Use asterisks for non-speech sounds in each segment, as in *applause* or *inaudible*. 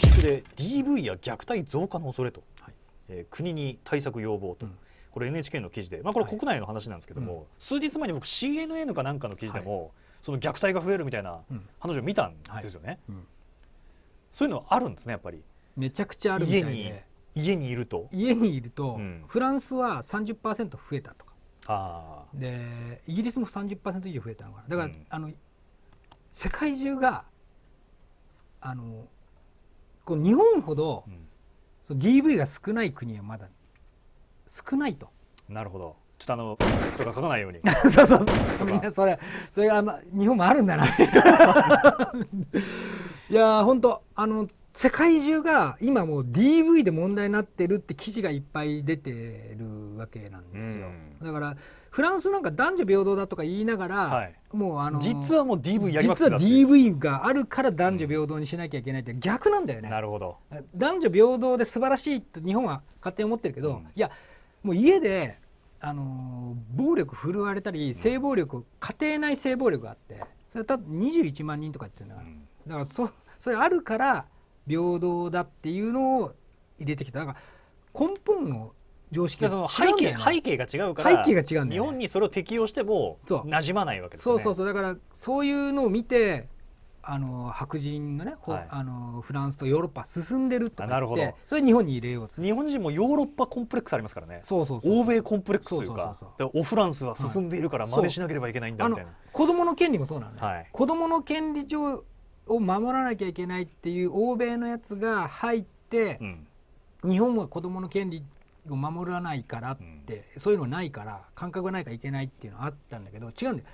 自粛で DV や虐待増加の恐れと、はい、えー、国に対策要望と、うん、これ NHK の記事で、まあ、これ国内の話なんですけども、はい、数日前に僕 CNN かなんかの記事でも、その虐待が増えるみたいな話を見たんですよね、そういうのあるんですねやっぱりめちゃくちゃあるみたいで家にいると家にいると、フランスは30%増えたとかあでイギリスも30%以上増えたのかなだから、うん、あの世界中があのこう日本ほど、うん、そう DV が少ない国はまだ少ないと。なるほど。ちょっとあの人が書かないように。*laughs* そうそうそう。みんなそれそれがま日本もあるんだな。*laughs* いや本当あの世界中が今もう DV で問題になってるって記事がいっぱい出てるわけなんですよ、うん、だからフランスなんか男女平等だとか言いながら、はい、もうあの実はもう DV やります実は DV があるから男女平等にしなきゃいけないって逆なんだよね、うん、なるほど男女平等で素晴らしいと日本は勝手に思ってるけど、うん、いやもう家であの暴力振るわれたり性暴力、家庭内性暴力があってそれは多分21万人とか言ってるんだから、だからそそれあるから平等だっていうのを入れてきただから根本の常識その背景背景が違うから背景が違うん、ね、日本にそれを適用してもなじまないわけですねそうそうそうだからそういうのを見てあの白人のね、はい、あのフランスとヨーロッパ進んでるとなるほどそれ日本に入れようと日本人もヨーロッパコンプレックスありますからねそうそう欧米コンプレックスというかオフランスは進んでいるから真似しなければいけないんだみたいな、はい、子供の権利もそうなのね、はい、子供の権利上を守らなきゃいけないっていう欧米のやつが入って、うん、日本は子どもの権利を守らないからって、うん、そういうのないから感覚がないからいけないっていうのはあったんだけど違うんだよ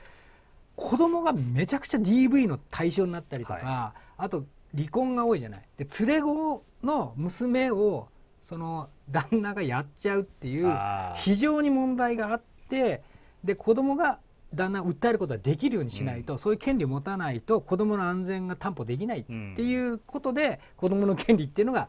子供がめちゃくちゃ DV の対象になったりとか、はい、あと離婚が多いじゃない。で連れ子の娘をその旦那がやっちゃうっていう非常に問題があってで子供がだんだん訴えることができるようにしないと、うん、そういう権利を持たないと子どもの安全が担保できないっていうことで、うん、子どもの権利っていうのが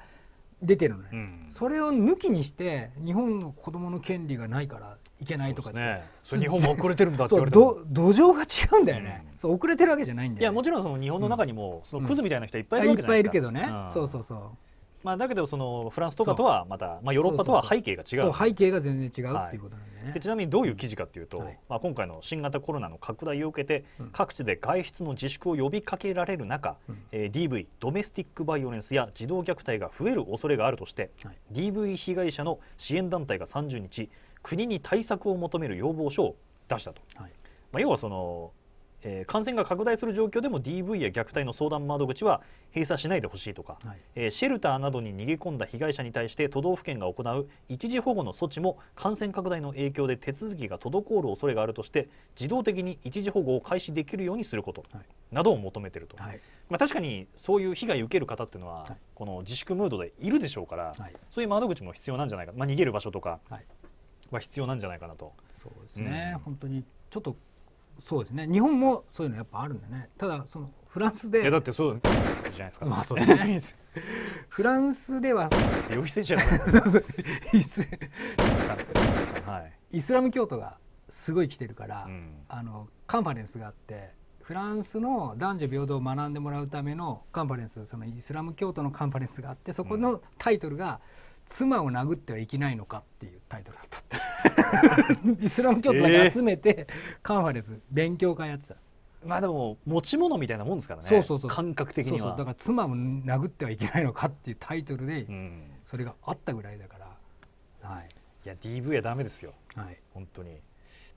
出てるのね、うん、それを抜きにして日本の子どもの権利がないからいけないとかね、それ日本も遅れてるんだって言われて土壌が違うんだよね、そう遅れてるわけじゃないんだよ、ね、いやもちろんその日本の中にも、そのクズみたいな人いっぱいいるわけじゃないですか、いっぱいいるけどね、そうそうそうまあ、だけどそのフランスとかとはまた、まあ、ヨーロッパとは背景が違う背景が全然違うっていうことなんで,、ねでちなみにどういう記事かというと、まあ、今回の新型コロナの拡大を受けて、各地で外出の自粛を呼びかけられる中、うえ DV ドメスティックバイオレンスや児童虐待が増える恐れがあるとして、DV 被害者の支援団体が30日国に対策を求める要望書を出したと、まあ、要はそのえー、感染が拡大する状況でも DV や虐待の相談窓口は閉鎖しないでほしいとか、はい、えー、シェルターなどに逃げ込んだ被害者に対して都道府県が行う一時保護の措置も感染拡大の影響で手続きが滞る恐れがあるとして自動的に一時保護を開始できるようにすることなどを求めていると、はい、まあ、確かにそういう被害を受ける方っていうのは、はい、この自粛ムードでいるでしょうから、そういう窓口も必要なんじゃないか、まあ、逃げる場所とかは必要なんじゃないかなと。そうですね、うん、本当にちょっとそうですね日本もそういうのやっぱあるんだねただそのフランスでいやだってそうじゃないですか、まあそうですね、フランスではじゃないですか *laughs* イスラム教徒がすごい来てるから、うん、あのカンファレンスがあってフランスの男女平等を学んでもらうためのカンファレンスそのイスラム教徒のカンファレンスがあってそこのタイトルが「うん妻を殴ってはいけないのかっていうタイトルだった *laughs* イスラム教徒だけ集めて、カンファレンス勉強会やってたまあでも持ち物みたいなもんですからねそうそうそう感覚的にはそうだから妻を殴ってはいけないのかっていうタイトルで、それがあったぐらいだから、はい、いや DV はダメですよ、はい、本当にで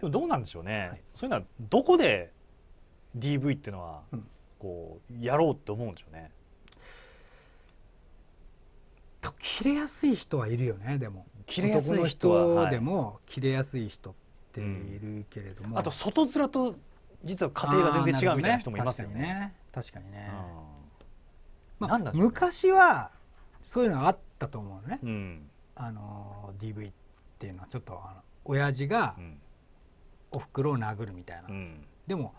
もどうなんでしょうね、はい、そういうのはどこで DV っていうのは、こうやろうって思うんでしょうね切れやすい人はいるよねでも切れやすい人でも切れやすい人っているけれども、うん、あと外面と実は家庭が全然違うみたいな人もいますよね、ね、確かにね、まあ、ね、昔はそういうのあったと思うね、うん、あの DV っていうのはちょっとあの親父がおふくろを殴るみたいな、でも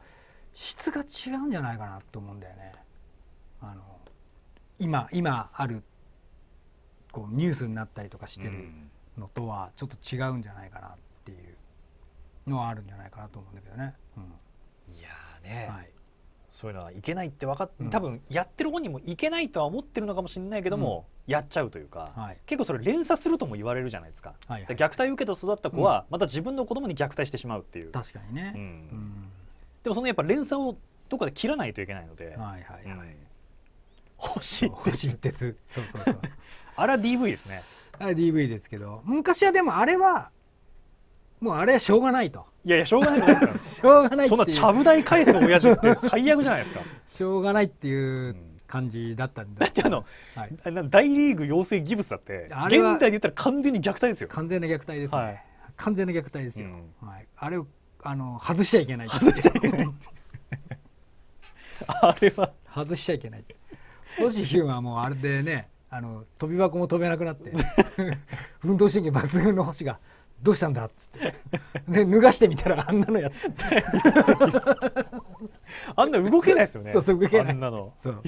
質が違うんじゃないかなと思うんだよねあの今今あるこうニュースになったりとかしてるのとはちょっと違うんじゃないかなっていうのはあるんじゃないかなと思うんだけどね。うん、いやね、はい、そういうのはいけないって分かっ、うん、多分やってる本人もいけないとは思ってるのかもしれないけども、うん、やっちゃうというか、はい、結構それ連鎖するとも言われるじゃないですかはいはい、虐待を受けて育った子は、また自分の子供に虐待してしまうっていう確かにね、でもそのやっぱ連鎖をどこかで切らないといけないので、はいはいはい、星鉄鉄そうそうそう *laughs* あれは DV ですねあれ DV ですけど昔はでもあれはもうあれはしょうがないといやいやしょうがないです *laughs* しょうがないそんなちゃぶ台返す親父って最悪じゃないですかしょうがないっていう感じだったんだってあの、はい、大リーグ養成ギブスだって現代で言ったら完全に虐待ですよ完全な虐待ですね、はい、完全な虐待ですよ、うん、はい、あれをあの外しちゃいけない外しちゃいけない *laughs* あれは外しちゃいけない星シヒュンはもうあれでねあの飛び箱も飛べなくなって運動 *laughs* 神経抜群の星が「どうしたんだ?」っつって、ね、脱がしてみたらあんなのやって *laughs* あんな動けないですよねそうそう動けないあんなのそう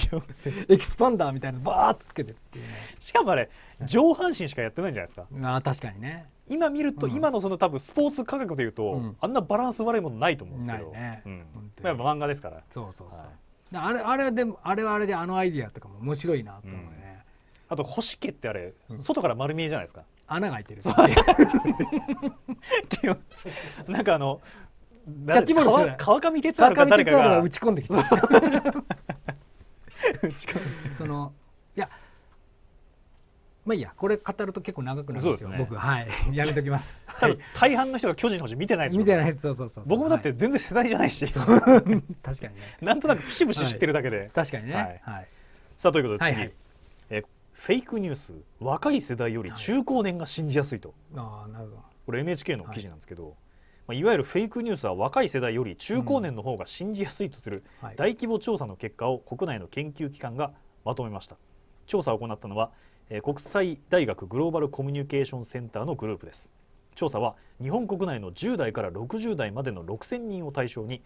エキスパンダーみたいなのバーっとつけてっていう、ね、しかもあれ上半身しかやってないじゃないですかあ確かにね今見ると、うん、今のその多分スポーツ科学でいうと、うん、あんなバランス悪いものないと思うんですけど、ねうん、っぱ漫画ですからそうそうそう、はいあれあれはでもあれはあれであのアイディアとかも面白いなと思うね、うん、あと星家ってあれ、うん、外から丸見えじゃないですか穴が開いてるってなんかあのキャッチボール川上哲郎が打ち込んできた *laughs* そのいやまあいいやこれ語ると結構長くなるんですよ、ね、僕はい *laughs* やめときますはい、大半の人が巨人の星見てない見てないそうそうそう僕もだって全然世代じゃないし、*laughs* 確かにねなんとなく節々知ってるだけで、確かにね、はい、さあということで次、はいはい、えフェイクニュース若い世代より中高年が信じやすいと、はい、あなるほどこれ NHK の記事なんですけど、はいまあ、いわゆるフェイクニュースは若い世代より中高年の方が信じやすいとする大規模調査の結果を国内の研究機関がまとめました調査を行ったのは国際大学グローバルコミュニケーションセンターのグループです調査は日本国内の10代から60代までの6000人を対象に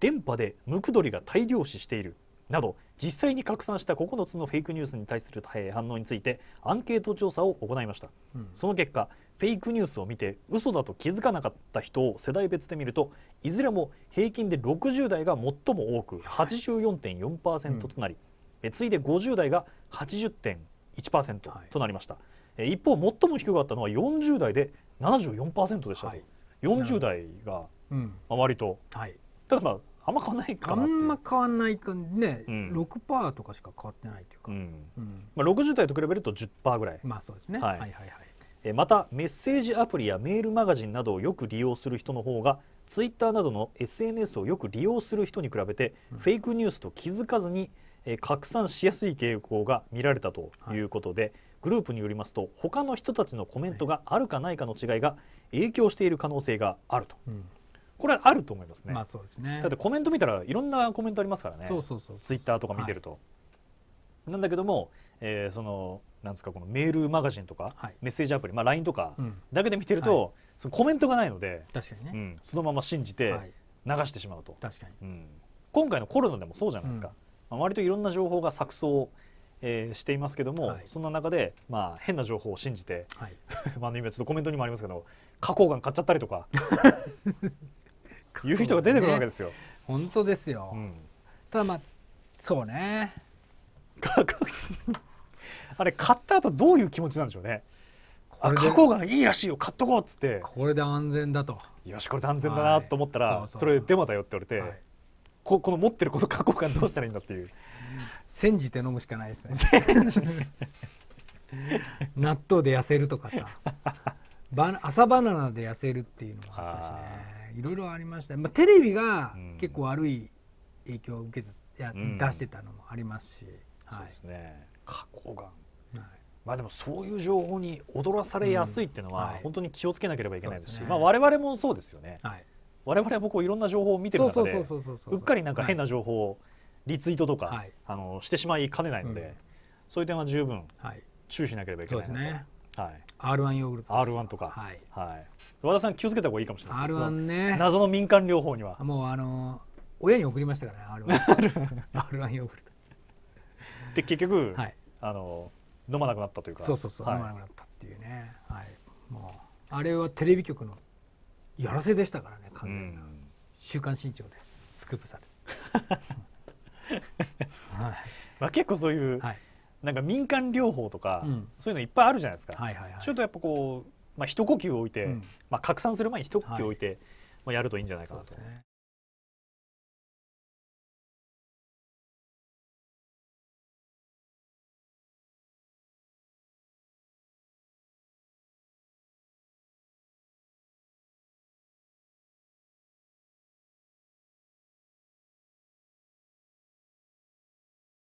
電波でムクドリが大量死しているなど実際に拡散した9つのフェイクニュースに対する反応についてアンケート調査を行いました、うん、その結果フェイクニュースを見て嘘だと気づかなかった人を世代別で見るといずれも平均で60代が最も多く84.4%となり、うん、次いで50代が80.5%。1%となりました、はい、一方最も低かったのは40代で74%でした、はい、40代が、うまあ、割と、はい、ただまああんま変わんないかなあんま変わんないかね、うん、6%とかしか変わってないというか、うんうん、まあ、60代と比べると10%ぐらいまあそうですね、はい、はいはいはいまたメッセージアプリやメールマガジンなどをよく利用する人の方がツイッターなどの SNS をよく利用する人に比べて、うん、フェイクニュースと気づかずにえ拡散しやすい傾向が見られたということで、はい、グループによりますと他の人たちのコメントがあるかないかの違いが影響している可能性があると。うんこれはあると思いますね。まあそうですね。だってコメント見たらいろんなコメントありますからね。そうそうそうツイッターとか見てると。はい、なんだけども、えー、そのなんですかこのメールマガジンとか、はい、メッセージアプリ、まあ LINE とかだけで見てると、はい、そのコメントがないので、確かにね、うん、そのまま信じて流してしまうと。確かに、うん。今回のコロナでもそうじゃないですか。うんまあ、割といろんな情報が錯綜えー、していますけども、はい、そんな中で、まあ、変な情報を信じて、はい、*laughs* まあ、今ちょっとコメントにもありますけど花崗岩買っちゃったりとか *laughs* いう人が出てくるわけですよ。ね、本当ですよ、うん、ただまあそうね *laughs* あれ買った後どういう気持ちなんでしょうねあ花崗岩いいらしいよ買っとこうっつってこれで安全だとよしこれで安全だなと思ったら、そうそうそうそれデマだよって言われて、こ *laughs* この持ってるこの加工感どうしたらいいんだっていう煎じて飲むしかないですね *laughs* 納豆で痩せるとかさバナ朝バナナで痩せるっていうのもあったしねいろいろありました、まあ、テレビが結構悪い影響を受けてや、うん、出してたのもありますし、はい、そうですね過去がまあでもそういう情報に踊らされやすいっていうのは、本当に気をつけなければいけないですし、うんすね、まあ我々もそうですよね。はい我々は僕はいろんな情報を見てる中でうっかりなんか変な情報をリツイートとか、はい、あのしてしまいかねないので、うん、そういう点は十分注意しなければいけないなと。はいねはい、R1 ヨーグルト R1 とか、はいはい、和田さん気をつけた方がいいかもしれないです R1 ね謎の民間療法にはもうあの親に送りましたからね R1, R1 *laughs* ヨーグルトで結局、はい、あの飲まなくなったというかそうそうそう、はい、飲まなくなったっていうね、はい、もうあれはテレビ局のやらせでしたからね完全な、週刊新潮」でスクープされ *laughs* はい、ま結構そういう、はい、なんか民間療法とか、うん、そういうのいっぱいあるじゃないですか、はいはいちょっとやっぱこう、まあ、一呼吸を置いて、うん、まあ、拡散する前に一呼吸を置いて、はい、まあ、やるといいんじゃないかなと。